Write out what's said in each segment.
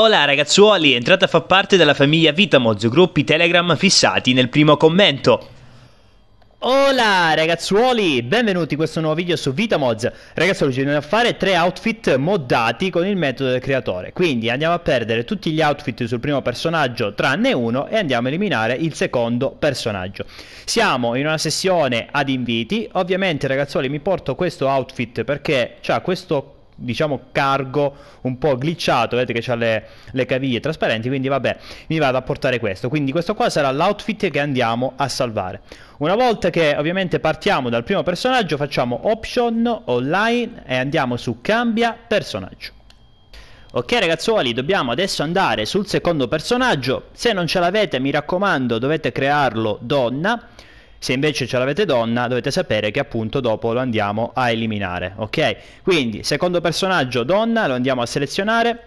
Hola ragazzuoli, entrate a far parte della famiglia Vitamoz, gruppi Telegram fissati nel primo commento. Hola ragazzuoli, benvenuti in questo nuovo video su Vitamoz. Ragazzuoli, ci andiamo a fare tre outfit moddati con il metodo del creatore. Quindi andiamo a perdere tutti gli outfit sul primo personaggio tranne uno e andiamo a eliminare il secondo personaggio. Siamo in una sessione ad inviti. Ovviamente ragazzuoli mi porto questo outfit perché ha questo diciamo cargo un po' glitchato vedete che ha le, le, caviglie trasparenti quindi vabbè mi vado a portare questo quindi questo qua sarà l'outfit che andiamo a salvare una volta che ovviamente partiamo dal primo personaggio facciamo option online e andiamo su cambia personaggio Ok ragazzuoli, dobbiamo adesso andare sul secondo personaggio, se non ce l'avete mi raccomando dovete crearlo donna, se invece ce l'avete donna, dovete sapere che appunto dopo lo andiamo a eliminare, ok? Quindi, secondo personaggio donna, lo andiamo a selezionare.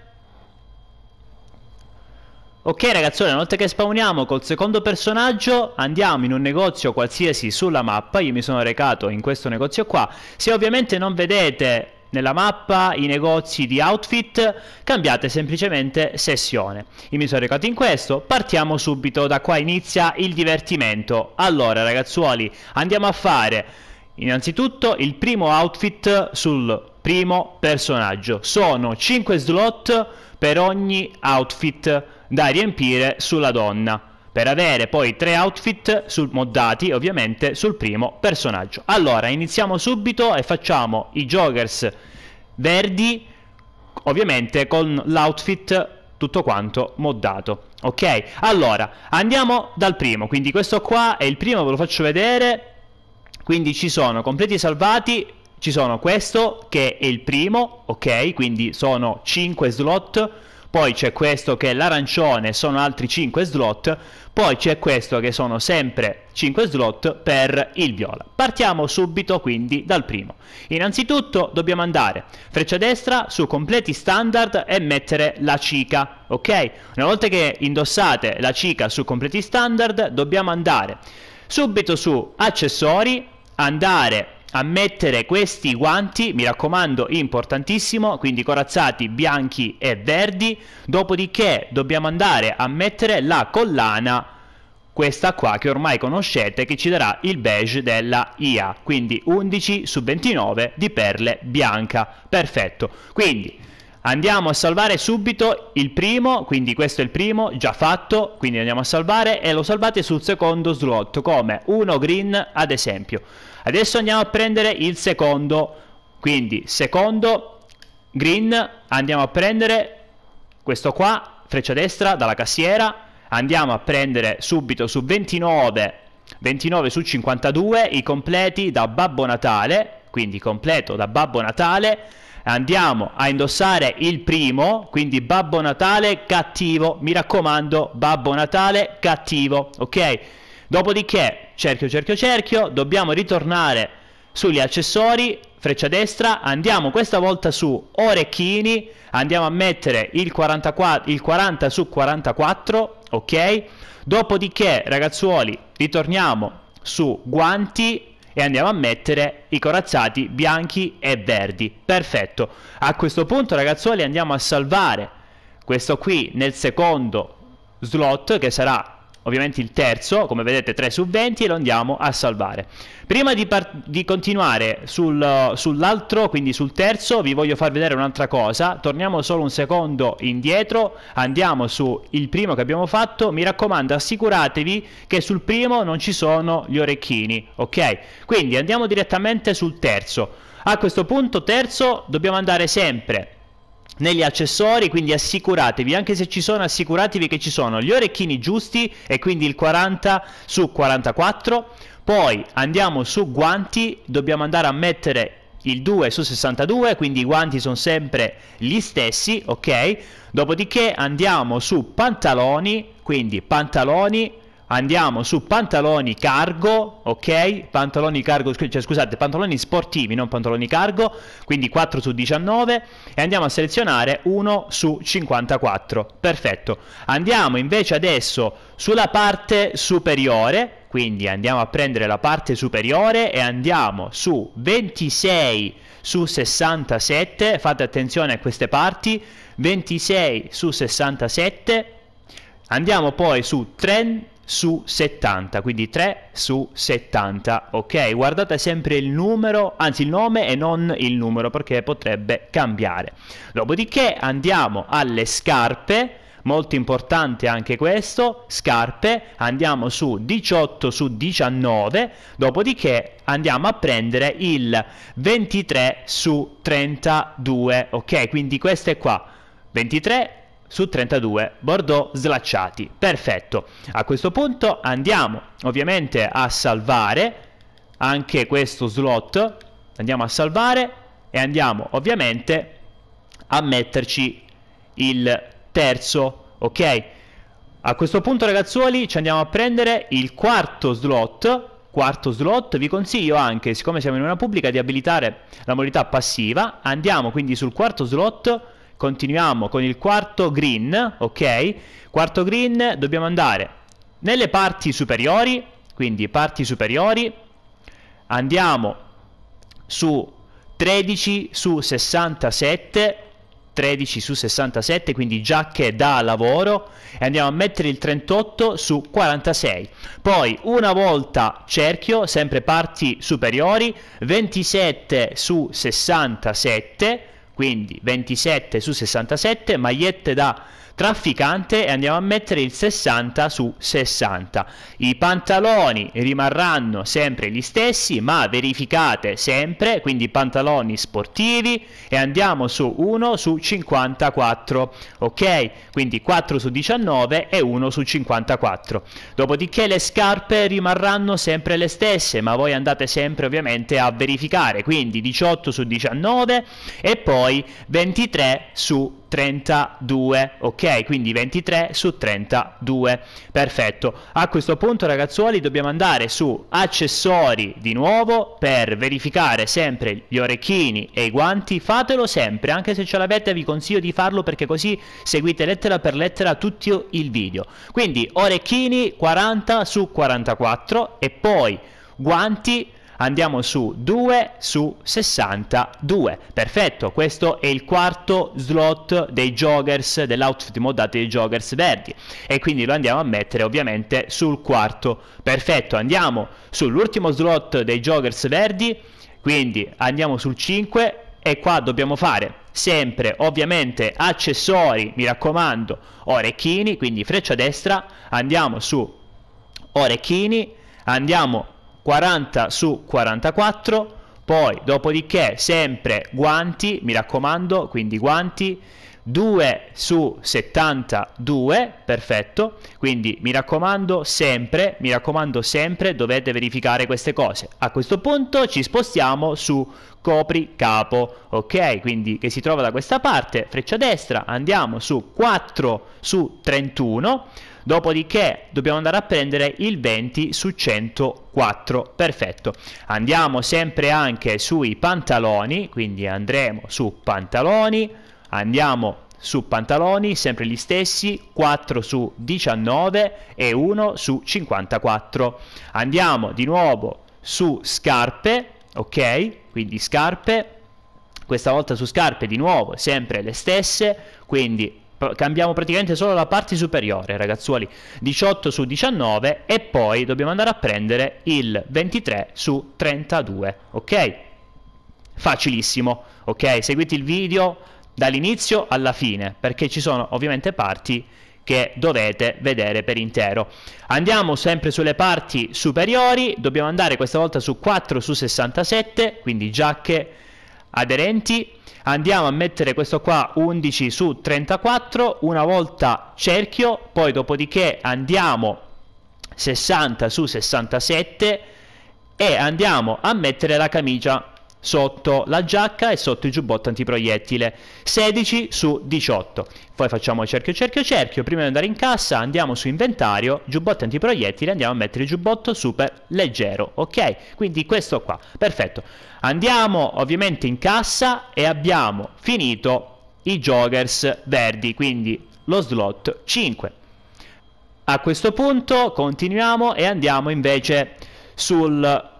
Ok ragazzone, una volta che spawniamo col secondo personaggio andiamo in un negozio qualsiasi sulla mappa, io mi sono recato in questo negozio qua, se ovviamente non vedete nella mappa, i negozi di outfit, cambiate semplicemente sessione. Io mi sono recato in questo, partiamo subito, da qua inizia il divertimento. Allora ragazzuoli, andiamo a fare innanzitutto il primo outfit sul primo personaggio. Sono 5 slot per ogni outfit da riempire sulla donna per avere poi tre outfit sul, moddati ovviamente sul primo personaggio. Allora, iniziamo subito e facciamo i joggers verdi ovviamente con l'outfit tutto quanto moddato. Ok? Allora, andiamo dal primo, quindi questo qua è il primo, ve lo faccio vedere. Quindi ci sono completi salvati, ci sono questo che è il primo, ok? Quindi sono 5 slot poi c'è questo che è l'arancione, sono altri 5 slot, poi c'è questo che sono sempre 5 slot per il viola. Partiamo subito quindi dal primo. Innanzitutto dobbiamo andare freccia destra su completi standard e mettere la cica, ok? Una volta che indossate la cica su completi standard dobbiamo andare subito su accessori, andare a mettere questi guanti, mi raccomando, importantissimo, quindi corazzati bianchi e verdi, dopodiché dobbiamo andare a mettere la collana questa qua che ormai conoscete che ci darà il beige della IA quindi 11 su 29 di perle bianca perfetto quindi Andiamo a salvare subito il primo, quindi questo è il primo, già fatto, quindi andiamo a salvare e lo salvate sul secondo slot, come uno green ad esempio. Adesso andiamo a prendere il secondo, quindi secondo green, andiamo a prendere questo qua, freccia destra dalla cassiera, andiamo a prendere subito su 29 29 su 52 i completi da Babbo Natale, quindi completo da Babbo Natale Andiamo a indossare il primo, quindi Babbo Natale cattivo, mi raccomando, Babbo Natale cattivo, ok? Dopodiché, cerchio, cerchio, cerchio, dobbiamo ritornare sugli accessori, freccia destra, andiamo questa volta su orecchini, andiamo a mettere il, 44, il 40 su 44, ok? Dopodiché, ragazzuoli, ritorniamo su guanti, e andiamo a mettere i corazzati bianchi e verdi. Perfetto. A questo punto, ragazzuoli, andiamo a salvare questo qui nel secondo slot che sarà ovviamente il terzo, come vedete 3 su 20 e lo andiamo a salvare. Prima di, di continuare sul, sull'altro, quindi sul terzo, vi voglio far vedere un'altra cosa, torniamo solo un secondo indietro, andiamo sul primo che abbiamo fatto, mi raccomando assicuratevi che sul primo non ci sono gli orecchini, ok? Quindi andiamo direttamente sul terzo. A questo punto terzo dobbiamo andare sempre negli accessori quindi assicuratevi anche se ci sono assicuratevi che ci sono gli orecchini giusti e quindi il 40 su 44 poi andiamo su guanti dobbiamo andare a mettere il 2 su 62 quindi i guanti sono sempre gli stessi ok dopodiché andiamo su pantaloni quindi pantaloni andiamo su pantaloni cargo, ok? Pantaloni cargo, cioè scusate, pantaloni sportivi, non pantaloni cargo, quindi 4 su 19 e andiamo a selezionare 1 su 54. Perfetto. Andiamo invece adesso sulla parte superiore, quindi andiamo a prendere la parte superiore e andiamo su 26 su 67, fate attenzione a queste parti, 26 su 67 Andiamo poi su 30 su 70, quindi 3 su 70, ok? Guardate sempre il numero, anzi il nome e non il numero perché potrebbe cambiare. Dopodiché andiamo alle scarpe, molto importante anche questo, scarpe, andiamo su 18 su 19, dopodiché andiamo a prendere il 23 su 32, ok? Quindi queste qua, 23 su 32 Bordeaux slacciati. Perfetto. A questo punto andiamo ovviamente a salvare anche questo slot. Andiamo a salvare e andiamo ovviamente a metterci il terzo, ok? A questo punto ragazzuoli ci andiamo a prendere il quarto slot quarto slot vi consiglio anche siccome siamo in una pubblica di abilitare la modalità passiva andiamo quindi sul quarto slot Continuiamo con il quarto green, ok? Quarto green dobbiamo andare nelle parti superiori, quindi parti superiori, andiamo su 13 su 67 13 su 67 quindi già che dà lavoro e andiamo a mettere il 38 su 46 poi una volta cerchio sempre parti superiori 27 su 67 quindi 27 su 67 magliette da trafficante e andiamo a mettere il 60 su 60. I pantaloni rimarranno sempre gli stessi, ma verificate sempre, quindi pantaloni sportivi e andiamo su 1 su 54, ok? Quindi 4 su 19 e 1 su 54. Dopodiché le scarpe rimarranno sempre le stesse, ma voi andate sempre ovviamente a verificare, quindi 18 su 19 e poi 23 su 4. 32, ok? Quindi 23 su 32, perfetto. A questo punto ragazzuoli dobbiamo andare su accessori di nuovo per verificare sempre gli orecchini e i guanti, fatelo sempre, anche se ce l'avete vi consiglio di farlo perché così seguite lettera per lettera tutto il video. Quindi orecchini 40 su 44 e poi guanti andiamo su 2 su 62. Perfetto, questo è il quarto slot dei joggers, dell'outfit moddato dei joggers verdi. E quindi lo andiamo a mettere ovviamente sul quarto. Perfetto, andiamo sull'ultimo slot dei joggers verdi. Quindi andiamo sul 5 e qua dobbiamo fare sempre ovviamente accessori, mi raccomando, orecchini, quindi freccia destra, andiamo su orecchini, andiamo 40 su 44, poi dopodiché sempre guanti, mi raccomando, quindi guanti, 2 su 72, perfetto, quindi mi raccomando sempre, mi raccomando sempre dovete verificare queste cose. A questo punto ci spostiamo su copri capo, ok? Quindi che si trova da questa parte, freccia destra, andiamo su 4 su 31, dopodiché dobbiamo andare a prendere il 20 su 104 perfetto andiamo sempre anche sui pantaloni quindi andremo su pantaloni andiamo su pantaloni sempre gli stessi 4 su 19 e 1 su 54 andiamo di nuovo su scarpe ok quindi scarpe questa volta su scarpe di nuovo sempre le stesse quindi cambiamo praticamente solo la parte superiore, ragazzuoli, 18 su 19 e poi dobbiamo andare a prendere il 23 su 32, ok? Facilissimo, ok? Seguite il video dall'inizio alla fine, perché ci sono ovviamente parti che dovete vedere per intero. Andiamo sempre sulle parti superiori, dobbiamo andare questa volta su 4 su 67, quindi giacche aderenti, andiamo a mettere questo qua 11 su 34 una volta cerchio poi dopodiché andiamo 60 su 67 e andiamo a mettere la camicia sotto la giacca e sotto il giubbotto antiproiettile 16 su 18 poi facciamo cerchio cerchio cerchio prima di andare in cassa andiamo su inventario giubbotto antiproiettile andiamo a mettere il giubbotto super leggero ok quindi questo qua perfetto andiamo ovviamente in cassa e abbiamo finito i joggers verdi quindi lo slot 5 a questo punto continuiamo e andiamo invece sul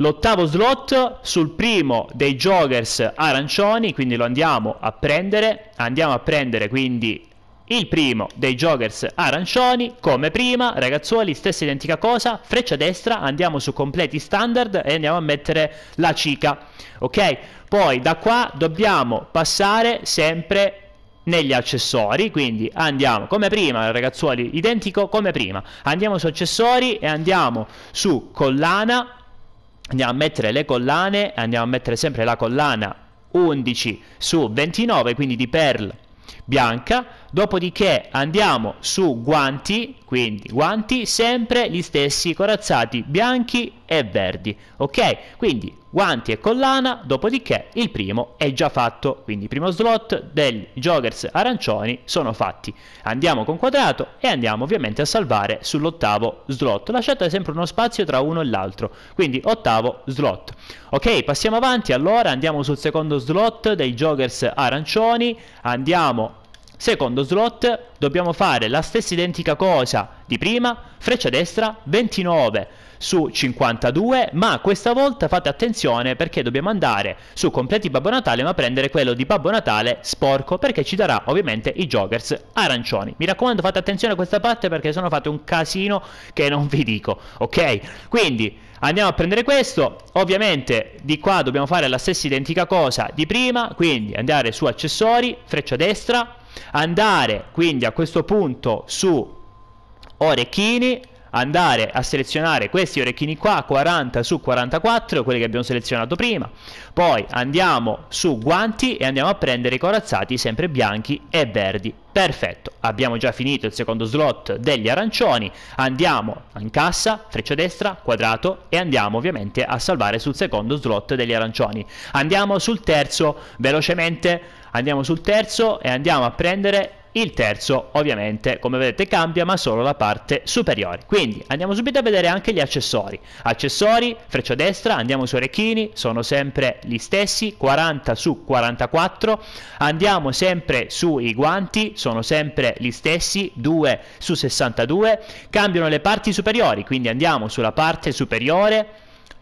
l'ottavo slot sul primo dei joggers arancioni, quindi lo andiamo a prendere, andiamo a prendere quindi il primo dei joggers arancioni, come prima, ragazzuoli, stessa identica cosa, freccia destra, andiamo su completi standard e andiamo a mettere la cica, ok? Poi da qua dobbiamo passare sempre negli accessori, quindi andiamo come prima, ragazzuoli, identico come prima, andiamo su accessori e andiamo su collana, andiamo a mettere le collane, andiamo a mettere sempre la collana 11 su 29, quindi di perl bianca, dopodiché andiamo su guanti, quindi guanti sempre gli stessi corazzati bianchi e verdi, ok? Quindi guanti e collana, dopodiché il primo è già fatto, quindi primo slot dei joggers arancioni sono fatti. Andiamo con quadrato e andiamo ovviamente a salvare sull'ottavo slot, lasciate sempre uno spazio tra uno e l'altro, quindi ottavo slot. Ok, passiamo avanti, allora andiamo sul secondo slot dei joggers arancioni, andiamo Secondo slot dobbiamo fare la stessa identica cosa di prima, freccia destra 29 su 52, ma questa volta fate attenzione perché dobbiamo andare su completi Babbo Natale ma prendere quello di Babbo Natale sporco perché ci darà ovviamente i joggers arancioni. Mi raccomando fate attenzione a questa parte perché sennò fate un casino che non vi dico, ok? Quindi andiamo a prendere questo, ovviamente di qua dobbiamo fare la stessa identica cosa di prima, quindi andare su accessori, freccia destra, andare quindi a questo punto su orecchini andare a selezionare questi orecchini qua 40 su 44 quelli che abbiamo selezionato prima poi andiamo su guanti e andiamo a prendere i corazzati sempre bianchi e verdi perfetto abbiamo già finito il secondo slot degli arancioni andiamo in cassa freccia destra quadrato e andiamo ovviamente a salvare sul secondo slot degli arancioni andiamo sul terzo velocemente andiamo sul terzo e andiamo a prendere il terzo ovviamente come vedete cambia ma solo la parte superiore quindi andiamo subito a vedere anche gli accessori accessori freccia destra andiamo su orecchini sono sempre gli stessi 40 su 44 andiamo sempre sui guanti sono sempre gli stessi 2 su 62 cambiano le parti superiori quindi andiamo sulla parte superiore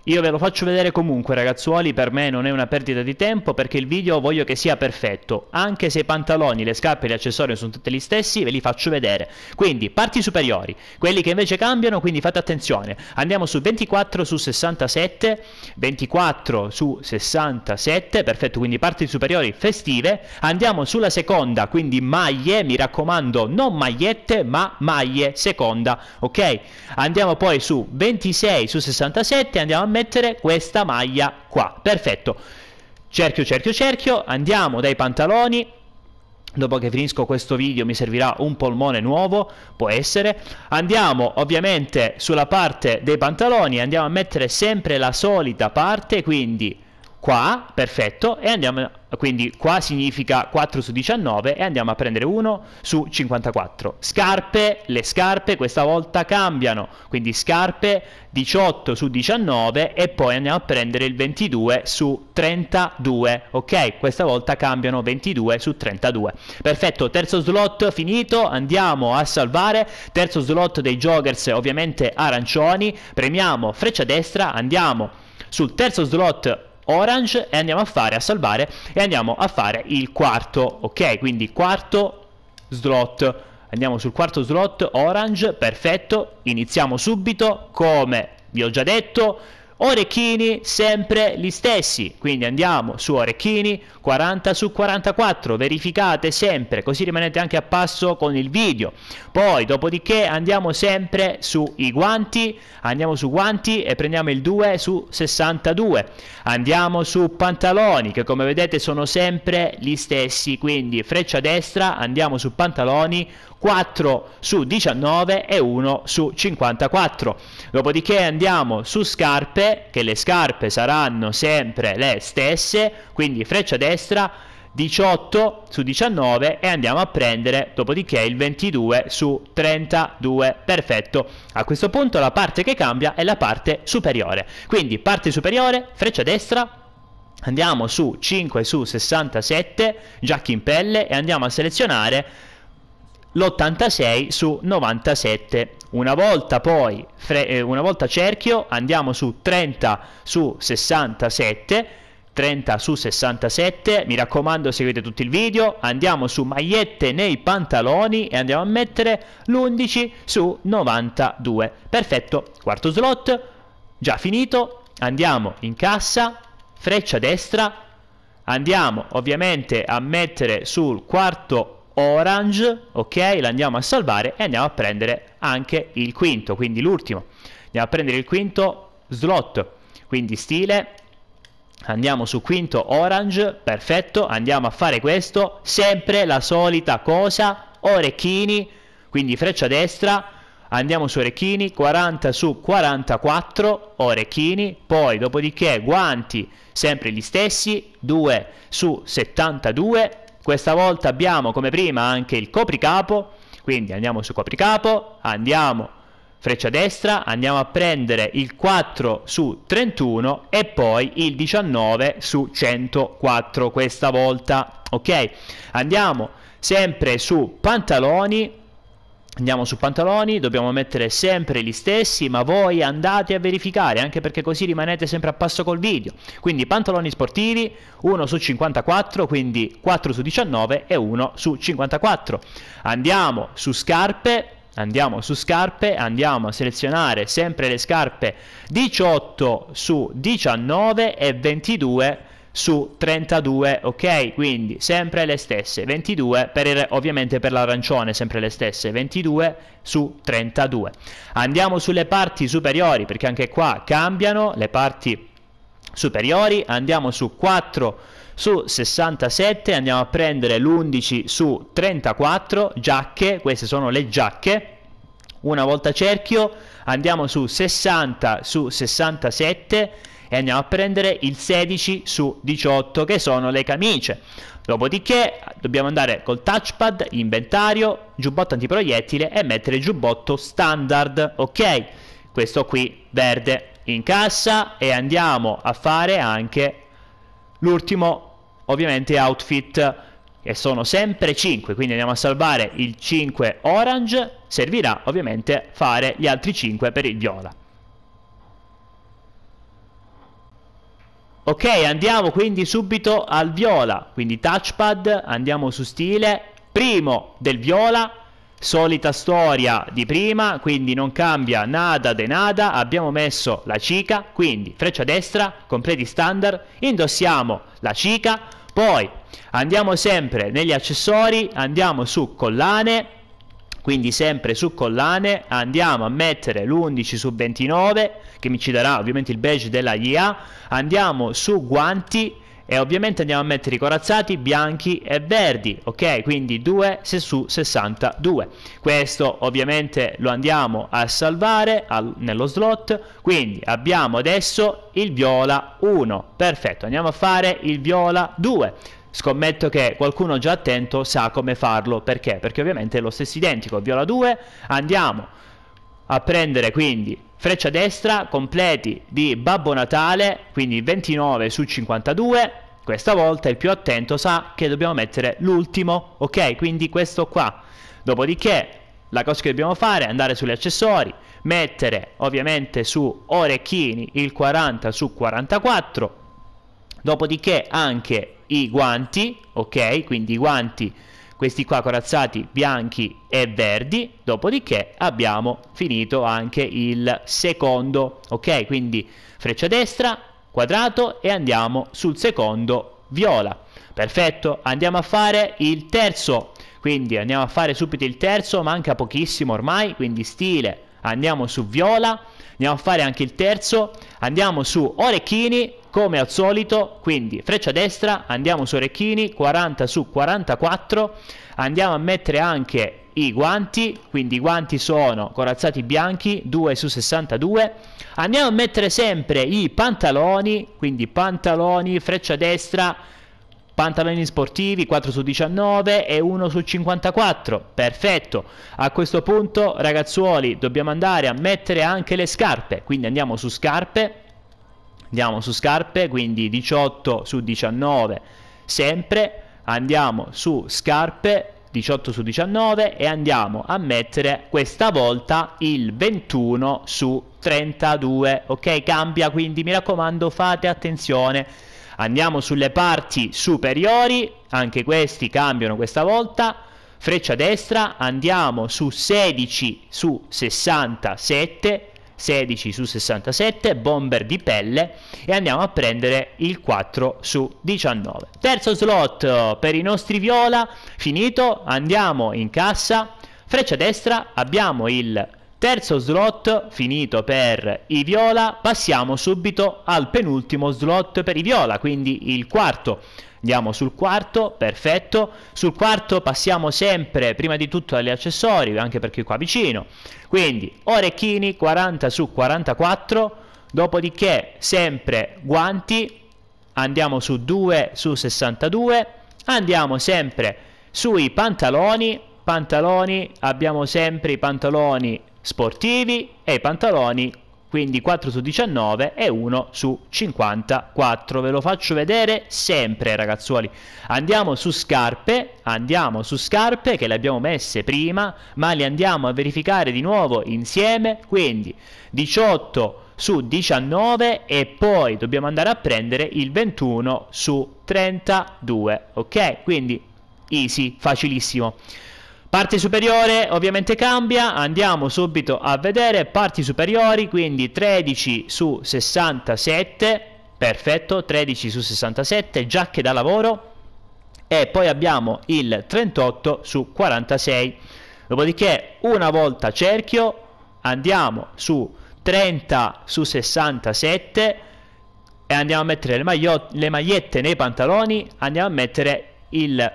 io ve lo faccio vedere comunque ragazzuoli, per me non è una perdita di tempo perché il video voglio che sia perfetto, anche se i pantaloni, le scarpe e gli accessori sono tutti gli stessi ve li faccio vedere. Quindi parti superiori, quelli che invece cambiano, quindi fate attenzione, andiamo su 24 su 67, 24 su 67, perfetto, quindi parti superiori festive, andiamo sulla seconda, quindi maglie, mi raccomando non magliette ma maglie seconda, ok? Andiamo poi su 26 su 67, andiamo a mettere questa maglia qua. Perfetto. Cerchio, cerchio, cerchio. Andiamo dai pantaloni. Dopo che finisco questo video mi servirà un polmone nuovo, può essere. Andiamo ovviamente sulla parte dei pantaloni, andiamo a mettere sempre la solita parte, quindi qua, perfetto, e andiamo quindi qua significa 4 su 19 e andiamo a prendere 1 su 54. Scarpe, le scarpe questa volta cambiano, quindi scarpe 18 su 19 e poi andiamo a prendere il 22 su 32, ok? Questa volta cambiano 22 su 32. Perfetto, terzo slot finito, andiamo a salvare, terzo slot dei joggers ovviamente arancioni, premiamo freccia destra, andiamo sul terzo slot Orange e andiamo a fare a salvare e andiamo a fare il quarto ok quindi quarto slot andiamo sul quarto slot Orange perfetto iniziamo subito come vi ho già detto Orecchini sempre gli stessi, quindi andiamo su Orecchini 40 su 44, verificate sempre così rimanete anche a passo con il video. Poi dopodiché andiamo sempre sui guanti, andiamo su guanti e prendiamo il 2 su 62. Andiamo su pantaloni che come vedete sono sempre gli stessi, quindi freccia destra, andiamo su pantaloni 4 su 19 e 1 su 54. Dopodiché andiamo su scarpe, che le scarpe saranno sempre le stesse, quindi freccia destra 18 su 19 e andiamo a prendere dopodiché il 22 su 32 perfetto a questo punto la parte che cambia è la parte superiore quindi parte superiore freccia destra andiamo su 5 su 67 giacchi in pelle e andiamo a selezionare l'86 su 97. Una volta poi, fre- eh, una volta cerchio, andiamo su 30 su 67. 30 su 67, mi raccomando seguite tutto il video, andiamo su magliette nei pantaloni e andiamo a mettere l'11 su 92. Perfetto, quarto slot, già finito, andiamo in cassa, freccia destra, andiamo ovviamente a mettere sul quarto Orange, ok? L'andiamo a salvare e andiamo a prendere anche il quinto, quindi l'ultimo. Andiamo a prendere il quinto slot, quindi stile, andiamo su quinto Orange, perfetto, andiamo a fare questo, sempre la solita cosa, orecchini, quindi freccia destra, andiamo su orecchini 40 su 44 orecchini poi dopodiché guanti sempre gli stessi 2 su 72 questa volta abbiamo come prima anche il copricapo, quindi andiamo su copricapo, andiamo freccia destra, andiamo a prendere il 4 su 31 e poi il 19 su 104 questa volta, ok? Andiamo sempre su pantaloni, Andiamo su pantaloni, dobbiamo mettere sempre gli stessi, ma voi andate a verificare, anche perché così rimanete sempre a passo col video. Quindi pantaloni sportivi, 1 su 54, quindi 4 su 19 e 1 su 54. Andiamo su scarpe, andiamo su scarpe, andiamo a selezionare sempre le scarpe 18 su 19 e 22 su 32 ok quindi sempre le stesse 22 per il, ovviamente per l'arancione sempre le stesse 22 su 32 andiamo sulle parti superiori perché anche qua cambiano le parti superiori andiamo su 4 su 67 andiamo a prendere l'11 su 34 giacche queste sono le giacche una volta cerchio andiamo su 60 su 67 e andiamo a prendere il 16 su 18 che sono le camicie. Dopodiché dobbiamo andare col touchpad, inventario, giubbotto antiproiettile e mettere il giubbotto standard, ok? Questo qui verde in cassa e andiamo a fare anche l'ultimo ovviamente outfit che sono sempre 5, quindi andiamo a salvare il 5 orange, servirà ovviamente fare gli altri 5 per il viola. Ok, andiamo quindi subito al viola, quindi touchpad, andiamo su stile, primo del viola, solita storia di prima, quindi non cambia nada de nada, abbiamo messo la cica, quindi freccia destra, completi standard, indossiamo la cica, poi andiamo sempre negli accessori, andiamo su collane, quindi sempre su collane andiamo a mettere l'11 su 29 che mi ci darà ovviamente il badge della IA andiamo su guanti e ovviamente andiamo a mettere i corazzati bianchi e verdi ok quindi 2 su 62 questo ovviamente lo andiamo a salvare al, nello slot quindi abbiamo adesso il viola 1 perfetto andiamo a fare il viola 2 Scommetto che qualcuno già attento sa come farlo, perché? Perché ovviamente è lo stesso identico, viola 2, andiamo a prendere quindi freccia destra, completi di Babbo Natale, quindi 29 su 52, questa volta il più attento sa che dobbiamo mettere l'ultimo, ok? Quindi questo qua. Dopodiché la cosa che dobbiamo fare è andare sugli accessori, mettere ovviamente su orecchini il 40 su 44, dopodiché anche i guanti, ok? Quindi i guanti, questi qua corazzati bianchi e verdi, dopodiché abbiamo finito anche il secondo, ok? Quindi freccia destra, quadrato e andiamo sul secondo viola. Perfetto, andiamo a fare il terzo, quindi andiamo a fare subito il terzo, manca pochissimo ormai, quindi stile, andiamo su viola, andiamo a fare anche il terzo, andiamo su orecchini come al solito, quindi freccia destra, andiamo su orecchini, 40 su 44, andiamo a mettere anche i guanti, quindi i guanti sono corazzati bianchi, 2 su 62, andiamo a mettere sempre i pantaloni, quindi pantaloni, freccia destra, Pantaloni sportivi 4 su 19 e 1 su 54. Perfetto. A questo punto, ragazzuoli, dobbiamo andare a mettere anche le scarpe. Quindi andiamo su scarpe. Andiamo su scarpe, quindi 18 su 19 sempre. Andiamo su scarpe 18 su 19 e andiamo a mettere questa volta il 21 su 32 ok cambia quindi mi raccomando fate attenzione Andiamo sulle parti superiori, anche questi cambiano questa volta. Freccia destra, andiamo su 16 su 67, 16 su 67, bomber di pelle e andiamo a prendere il 4 su 19. Terzo slot per i nostri viola, finito, andiamo in cassa. Freccia destra, abbiamo il Terzo slot finito per i viola, passiamo subito al penultimo slot per i viola, quindi il quarto. Andiamo sul quarto, perfetto. Sul quarto passiamo sempre prima di tutto agli accessori, anche perché qua vicino. Quindi orecchini 40 su 44, dopodiché sempre guanti, andiamo su 2 su 62, andiamo sempre sui pantaloni, pantaloni abbiamo sempre i pantaloni sportivi e i pantaloni quindi 4 su 19 e 1 su 54 ve lo faccio vedere sempre ragazzuoli andiamo su scarpe andiamo su scarpe che le abbiamo messe prima ma le andiamo a verificare di nuovo insieme quindi 18 su 19 e poi dobbiamo andare a prendere il 21 su 32 ok quindi easy facilissimo Parte superiore ovviamente cambia, andiamo subito a vedere parti superiori, quindi 13 su 67, perfetto, 13 su 67, giacche da lavoro e poi abbiamo il 38 su 46. Dopodiché una volta cerchio andiamo su 30 su 67 e andiamo a mettere le, le magliette nei pantaloni, andiamo a mettere il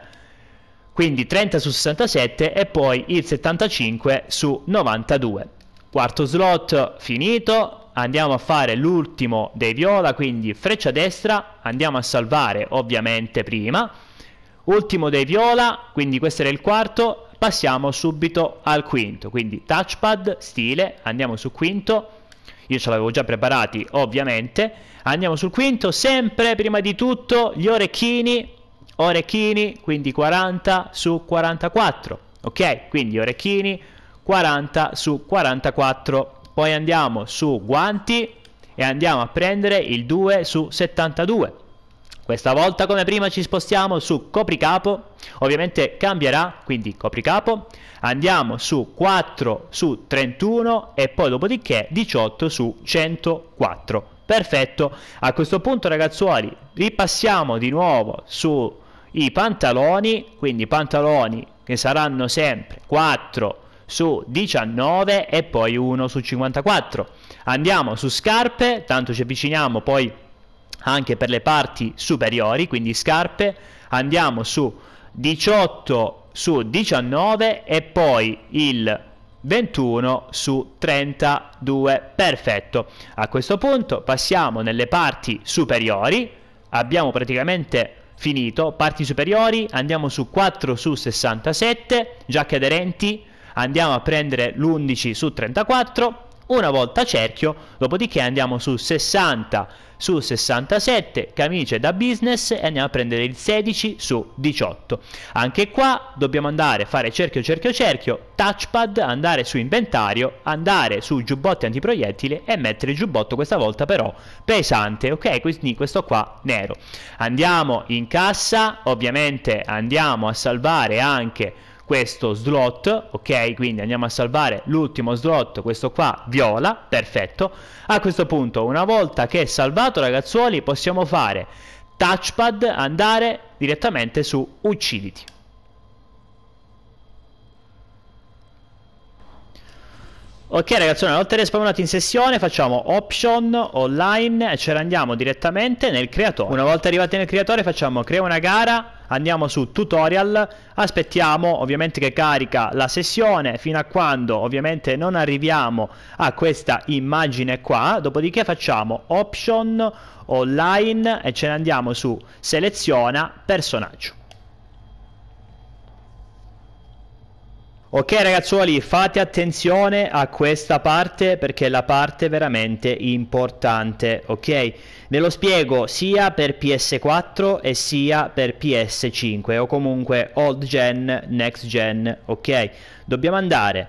quindi 30 su 67 e poi il 75 su 92. Quarto slot finito, andiamo a fare l'ultimo dei viola, quindi freccia destra, andiamo a salvare ovviamente prima, ultimo dei viola, quindi questo era il quarto, passiamo subito al quinto, quindi touchpad, stile, andiamo su quinto, io ce l'avevo già preparati ovviamente, andiamo sul quinto, sempre prima di tutto gli orecchini, orecchini, quindi 40 su 44, ok? Quindi orecchini 40 su 44. Poi andiamo su guanti e andiamo a prendere il 2 su 72. Questa volta come prima ci spostiamo su copricapo, ovviamente cambierà, quindi copricapo, andiamo su 4 su 31 e poi dopodiché 18 su 104. Perfetto, a questo punto ragazzuoli ripassiamo di nuovo su i pantaloni, quindi pantaloni che saranno sempre 4 su 19 e poi 1 su 54. Andiamo su scarpe, tanto ci avviciniamo poi anche per le parti superiori, quindi scarpe, andiamo su 18 su 19 e poi il 21 su 32. Perfetto. A questo punto passiamo nelle parti superiori, abbiamo praticamente finito, parti superiori, andiamo su 4 su 67, giacche aderenti, andiamo a prendere l'11 su 34, una volta cerchio, dopodiché andiamo su 60 su 67 camicie da business e andiamo a prendere il 16 su 18 anche qua dobbiamo andare a fare cerchio cerchio cerchio touchpad andare su inventario andare su giubbotti antiproiettile e mettere il giubbotto questa volta però pesante ok quindi questo qua nero andiamo in cassa ovviamente andiamo a salvare anche questo slot, ok? Quindi andiamo a salvare l'ultimo slot, questo qua viola, perfetto. A questo punto, una volta che è salvato ragazzuoli, possiamo fare touchpad, andare direttamente su ucciditi. Ok ragazzi, una volta respawnati in sessione facciamo option, online e ce ne andiamo direttamente nel creatore. Una volta arrivati nel creatore facciamo crea una gara, andiamo su tutorial, aspettiamo ovviamente che carica la sessione fino a quando ovviamente non arriviamo a questa immagine qua, dopodiché facciamo option, online e ce ne andiamo su seleziona personaggio. Ok ragazzuoli, fate attenzione a questa parte perché è la parte veramente importante, ok? Ve lo spiego sia per PS4 e sia per PS5 o comunque old gen, next gen, ok? Dobbiamo andare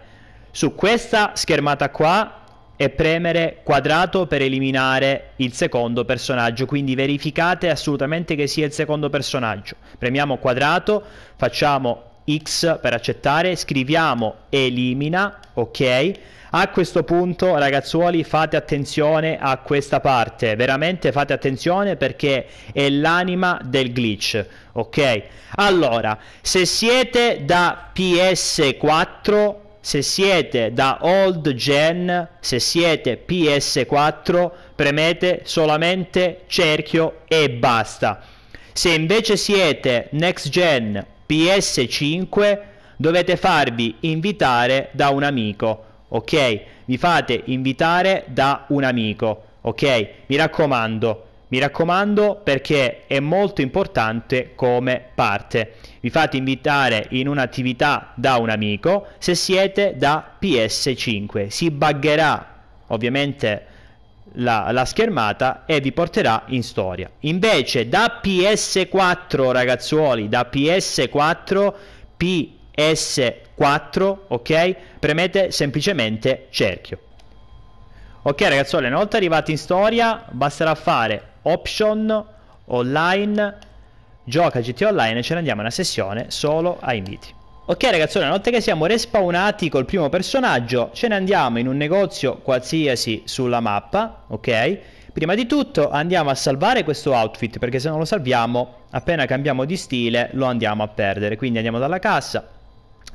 su questa schermata qua e premere quadrato per eliminare il secondo personaggio, quindi verificate assolutamente che sia il secondo personaggio. Premiamo quadrato, facciamo X per accettare, scriviamo elimina, ok? A questo punto ragazzuoli fate attenzione a questa parte, veramente fate attenzione perché è l'anima del glitch, ok? Allora, se siete da PS4, se siete da old gen, se siete PS4, premete solamente cerchio e basta. Se invece siete next gen PS5 dovete farvi invitare da un amico, ok? Vi fate invitare da un amico, ok? Mi raccomando, mi raccomando perché è molto importante come parte. Vi fate invitare in un'attività da un amico se siete da PS5. Si baggerà ovviamente la, la, schermata e vi porterà in storia. Invece da PS4 ragazzuoli, da PS4 PS4, ok? Premete semplicemente cerchio. Ok ragazzuoli, una volta arrivati in storia basterà fare option online gioca GT online e ce ne andiamo in una sessione solo a inviti. Ok ragazzi, una volta che siamo respawnati col primo personaggio, ce ne andiamo in un negozio qualsiasi sulla mappa, ok? Prima di tutto andiamo a salvare questo outfit, perché se non lo salviamo, appena cambiamo di stile, lo andiamo a perdere. Quindi andiamo dalla cassa,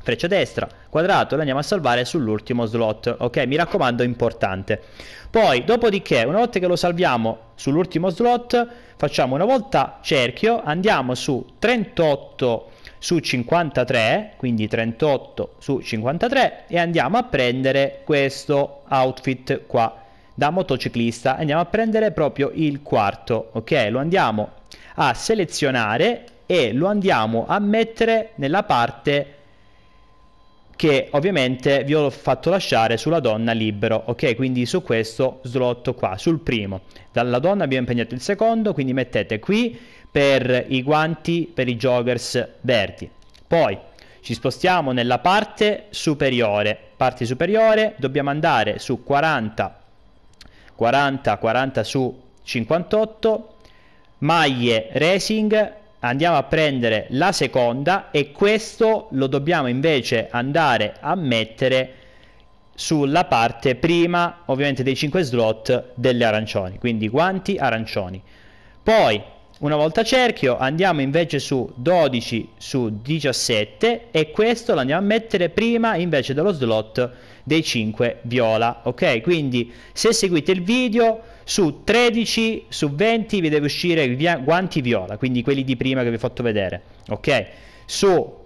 freccia destra, quadrato, lo andiamo a salvare sull'ultimo slot, ok? Mi raccomando, importante. Poi, dopodiché, una volta che lo salviamo sull'ultimo slot, facciamo una volta cerchio, andiamo su 38 su 53, quindi 38 su 53 e andiamo a prendere questo outfit qua da motociclista, andiamo a prendere proprio il quarto, ok? Lo andiamo a selezionare e lo andiamo a mettere nella parte che ovviamente vi ho fatto lasciare sulla donna libero, ok? Quindi su questo slot qua, sul primo. Dalla donna abbiamo impegnato il secondo, quindi mettete qui per i guanti per i joggers verdi. Poi ci spostiamo nella parte superiore, parte superiore, dobbiamo andare su 40, 40, 40 su 58, maglie racing, andiamo a prendere la seconda e questo lo dobbiamo invece andare a mettere sulla parte prima ovviamente dei 5 slot delle arancioni quindi guanti arancioni poi una volta cerchio andiamo invece su 12 su 17 e questo lo andiamo a mettere prima invece dello slot dei 5 viola ok quindi se seguite il video su 13 su 20 vi deve uscire i guanti viola quindi quelli di prima che vi ho fatto vedere ok su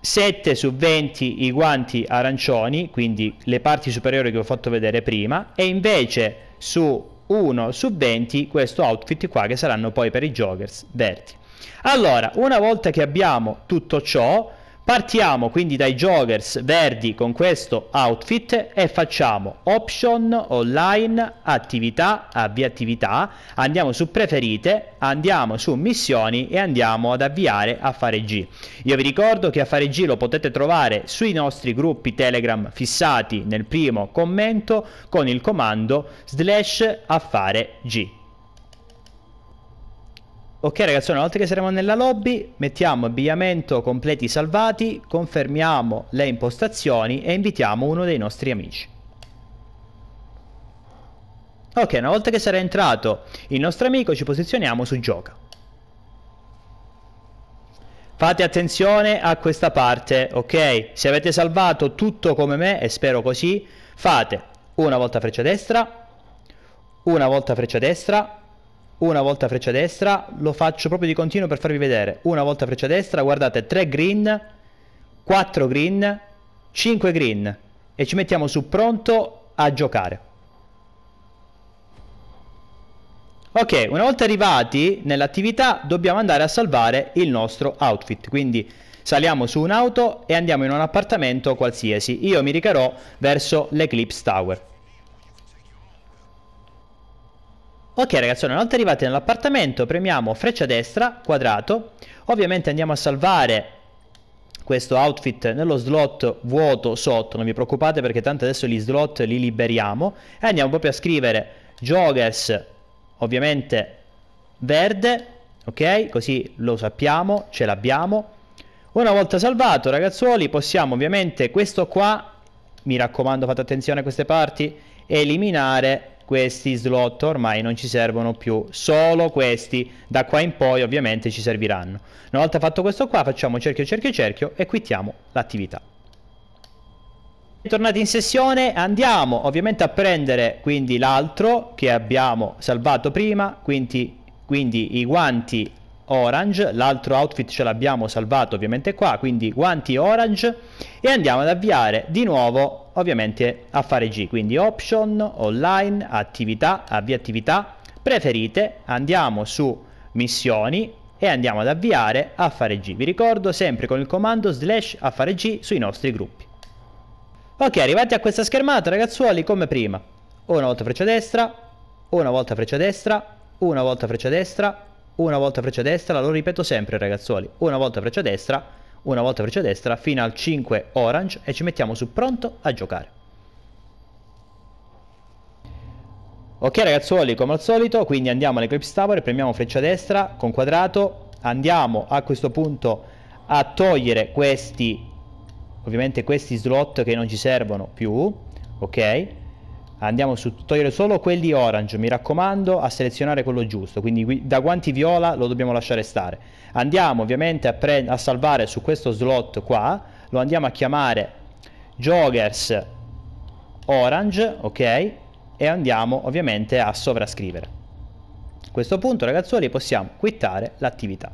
7 su 20 i guanti arancioni quindi le parti superiori che vi ho fatto vedere prima e invece su 1 su 20 questo outfit qua che saranno poi per i joggers verdi. Allora, una volta che abbiamo tutto ciò, Partiamo quindi dai joggers verdi con questo outfit e facciamo option, online, attività, avvia attività, andiamo su preferite, andiamo su missioni e andiamo ad avviare Affare G. Io vi ricordo che Affare G lo potete trovare sui nostri gruppi Telegram fissati nel primo commento con il comando slash affare G. Ok ragazzi, una volta che saremo nella lobby mettiamo abbigliamento completi salvati, confermiamo le impostazioni e invitiamo uno dei nostri amici. Ok, una volta che sarà entrato il nostro amico ci posizioniamo su gioca. Fate attenzione a questa parte, ok? Se avete salvato tutto come me, e spero così, fate una volta freccia destra, una volta freccia destra, una volta freccia destra, lo faccio proprio di continuo per farvi vedere, una volta freccia destra, guardate 3 green, 4 green, 5 green e ci mettiamo su pronto a giocare. Ok, una volta arrivati nell'attività dobbiamo andare a salvare il nostro outfit, quindi saliamo su un'auto e andiamo in un appartamento qualsiasi. Io mi richerò verso l'Eclipse Tower. Ok ragazzi, una volta arrivati nell'appartamento premiamo freccia destra, quadrato, ovviamente andiamo a salvare questo outfit nello slot vuoto sotto, non vi preoccupate perché tanto adesso gli slot li liberiamo e andiamo proprio a scrivere joggers ovviamente verde, ok? Così lo sappiamo, ce l'abbiamo. Una volta salvato ragazzuoli possiamo ovviamente questo qua, mi raccomando fate attenzione a queste parti, eliminare questi slot ormai non ci servono più, solo questi da qua in poi ovviamente ci serviranno. Una volta fatto questo qua facciamo cerchio cerchio cerchio e quittiamo l'attività. Tornati in sessione andiamo ovviamente a prendere quindi l'altro che abbiamo salvato prima, quindi, quindi i guanti orange, l'altro outfit ce l'abbiamo salvato ovviamente qua, quindi guanti orange e andiamo ad avviare di nuovo ovviamente affare G, quindi option, online, attività, avvia attività, preferite, andiamo su missioni e andiamo ad avviare affare G. Vi ricordo sempre con il comando slash a G sui nostri gruppi. Ok, arrivati a questa schermata ragazzuoli come prima, una volta freccia destra, una volta freccia destra, una volta freccia destra, una volta freccia destra, lo ripeto sempre ragazzuoli, una volta freccia destra, una volta freccia destra fino al 5 orange e ci mettiamo su pronto a giocare. Ok ragazzuoli come al solito quindi andiamo all'Eclipse Tower, premiamo freccia destra con quadrato, andiamo a questo punto a togliere questi, ovviamente questi slot che non ci servono più, ok? andiamo su togliere solo quelli orange mi raccomando a selezionare quello giusto quindi da guanti viola lo dobbiamo lasciare stare andiamo ovviamente a, a salvare su questo slot qua lo andiamo a chiamare joggers orange ok e andiamo ovviamente a sovrascrivere a questo punto ragazzuoli possiamo quittare l'attività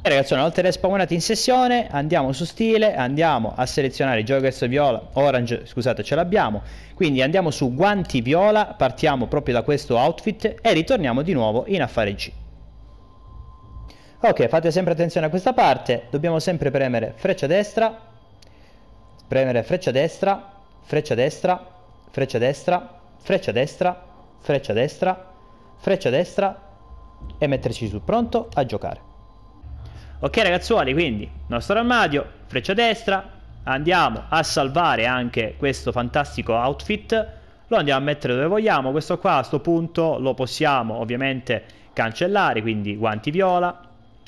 e eh, ragazzi, una volta respawnati in sessione, andiamo su stile, andiamo a selezionare Joggers viola, orange, scusate, ce l'abbiamo. Quindi andiamo su guanti viola, partiamo proprio da questo outfit e ritorniamo di nuovo in affare G. Ok, fate sempre attenzione a questa parte, dobbiamo sempre premere freccia destra, premere freccia destra, freccia destra, freccia destra, freccia destra, freccia destra, freccia destra e metterci su pronto a giocare. Ok ragazzuoli, quindi, nostro armadio, freccia destra, andiamo a salvare anche questo fantastico outfit. Lo andiamo a mettere dove vogliamo, questo qua a questo punto lo possiamo ovviamente cancellare, quindi guanti viola,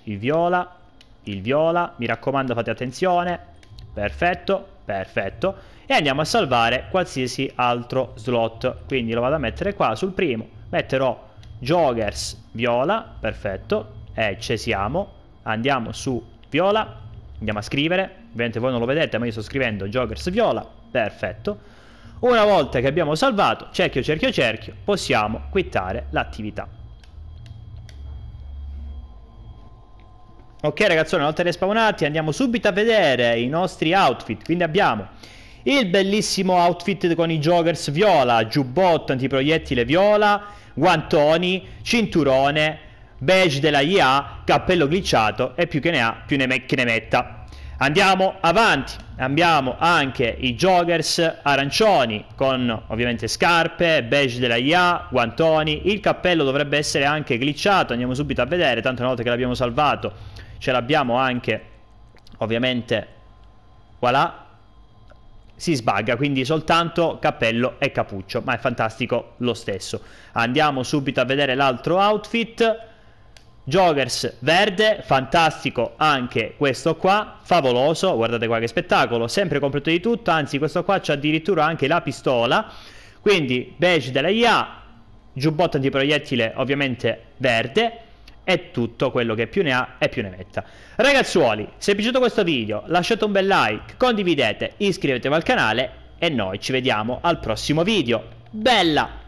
il viola, il viola, mi raccomando fate attenzione, perfetto, perfetto. E andiamo a salvare qualsiasi altro slot, quindi lo vado a mettere qua sul primo, metterò joggers viola, perfetto, e ci siamo, andiamo su viola, andiamo a scrivere, ovviamente voi non lo vedete ma io sto scrivendo joggers viola, perfetto. Una volta che abbiamo salvato, cerchio, cerchio, cerchio, possiamo quittare l'attività. Ok ragazzoni, una volta respawnati andiamo subito a vedere i nostri outfit, quindi abbiamo il bellissimo outfit con i joggers viola, giubbotto antiproiettile viola, guantoni, cinturone, badge della IA, cappello glitchato e più che ne ha più ne, me- che ne metta. Andiamo avanti, abbiamo anche i joggers arancioni con ovviamente scarpe, beige della IA, guantoni, il cappello dovrebbe essere anche glitchato, andiamo subito a vedere, tante volte che l'abbiamo salvato ce l'abbiamo anche ovviamente, voilà, si sbagga, quindi soltanto cappello e cappuccio, ma è fantastico lo stesso. Andiamo subito a vedere l'altro outfit Jokers verde, fantastico anche questo qua, favoloso, guardate qua che spettacolo, sempre completo di tutto, anzi questo qua c'è addirittura anche la pistola, quindi beige della IA, giubbotto antiproiettile ovviamente verde, e tutto quello che più ne ha e più ne metta. Ragazzuoli, se è piaciuto questo video lasciate un bel like, condividete, iscrivetevi al canale e noi ci vediamo al prossimo video. Bella!